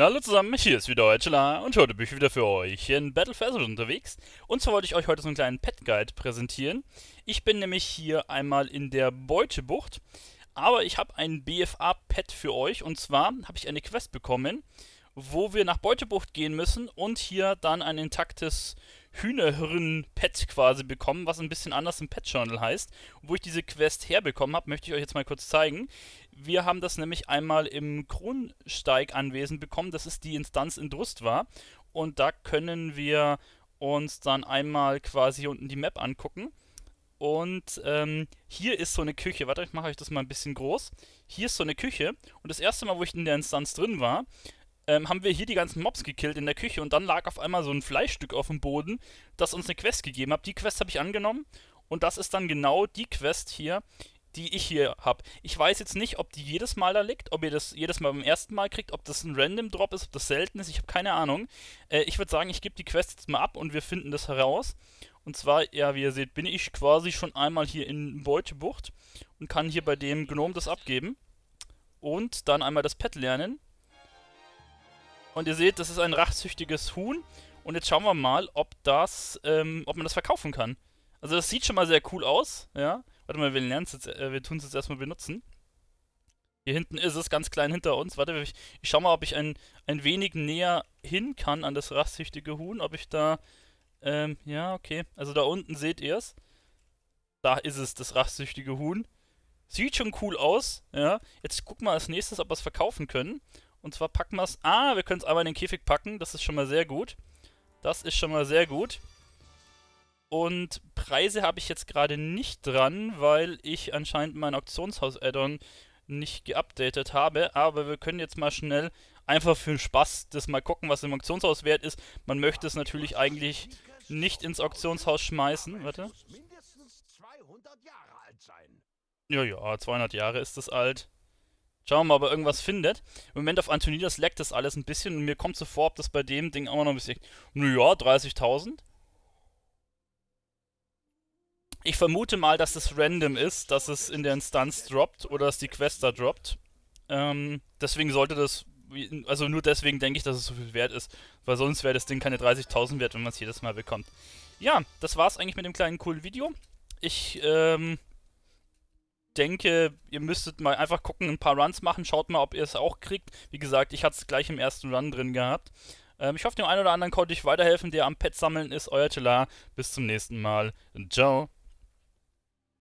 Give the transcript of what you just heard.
Hallo zusammen, hier ist wieder Heuchela und heute bin ich wieder für euch in Battle for Azeroth unterwegs. Und zwar wollte ich euch heute so einen kleinen Pet Guide präsentieren. Ich bin nämlich hier einmal in der Beutebucht, aber ich habe ein BFA Pet für euch und zwar habe ich eine Quest bekommen, wo wir nach Beutebucht gehen müssen und hier dann ein intaktes Hühnerhirn-Pet quasi bekommen, was ein bisschen anders im Pet-Journal heißt. Wo ich diese Quest herbekommen habe, möchte ich euch jetzt mal kurz zeigen. Wir haben das nämlich einmal im Kronsteig-Anwesen bekommen. Das ist die Instanz in Drustwa. Und da können wir uns dann einmal quasi unten die Map angucken. Und ähm, hier ist so eine Küche. Warte, ich mache euch das mal ein bisschen groß. Hier ist so eine Küche. Und das erste Mal, wo ich in der Instanz drin war, ähm, haben wir hier die ganzen Mobs gekillt in der Küche. Und dann lag auf einmal so ein Fleischstück auf dem Boden, das uns eine Quest gegeben hat. Die Quest habe ich angenommen. Und das ist dann genau die Quest hier, die ich hier habe. Ich weiß jetzt nicht, ob die jedes Mal da liegt, ob ihr das jedes Mal beim ersten Mal kriegt, ob das ein Random Drop ist, ob das selten ist, ich habe keine Ahnung. Äh, ich würde sagen, ich gebe die Quest jetzt mal ab und wir finden das heraus. Und zwar, ja, wie ihr seht, bin ich quasi schon einmal hier in Beutebucht und kann hier bei dem Gnome das abgeben. Und dann einmal das Pet lernen. Und ihr seht, das ist ein rachsüchtiges Huhn. Und jetzt schauen wir mal, ob das, ähm, ob man das verkaufen kann. Also das sieht schon mal sehr cool aus, ja. Warte mal, wir äh, wir tun es jetzt erstmal benutzen. Hier hinten ist es, ganz klein hinter uns. Warte, ich, ich schau mal, ob ich ein, ein wenig näher hin kann an das rastsüchtige Huhn, ob ich da... Ähm, ja, okay. Also da unten seht ihr es. Da ist es, das rastsüchtige Huhn. Sieht schon cool aus, ja. Jetzt gucken wir als nächstes, ob wir es verkaufen können. Und zwar packen wir es... Ah, wir können es einmal in den Käfig packen. Das ist schon mal sehr gut. Das ist schon mal sehr gut. Und Preise habe ich jetzt gerade nicht dran, weil ich anscheinend mein Auktionshaus-Addon nicht geupdatet habe. Aber wir können jetzt mal schnell einfach für den Spaß das mal gucken, was im Auktionshaus wert ist. Man möchte es natürlich eigentlich nicht ins Auktionshaus schmeißen. Warte. Ja, ja, 200 Jahre ist das alt. Schauen wir mal, ob er irgendwas findet. Im Moment auf Antonidas leckt das alles ein bisschen und mir kommt so vor, ob das bei dem Ding auch noch ein bisschen... Naja, 30.000? Ich vermute mal, dass es random ist, dass es in der Instanz droppt oder dass die Quest da droppt. Ähm, deswegen sollte das, also nur deswegen denke ich, dass es so viel wert ist, weil sonst wäre das Ding keine 30.000 wert, wenn man es jedes Mal bekommt. Ja, das war's eigentlich mit dem kleinen coolen Video. Ich ähm, denke, ihr müsstet mal einfach gucken, ein paar Runs machen, schaut mal, ob ihr es auch kriegt. Wie gesagt, ich hatte es gleich im ersten Run drin gehabt. Ähm, ich hoffe, dem einen oder anderen konnte ich weiterhelfen, der am Pet sammeln ist. Euer Telar, bis zum nächsten Mal. Ciao.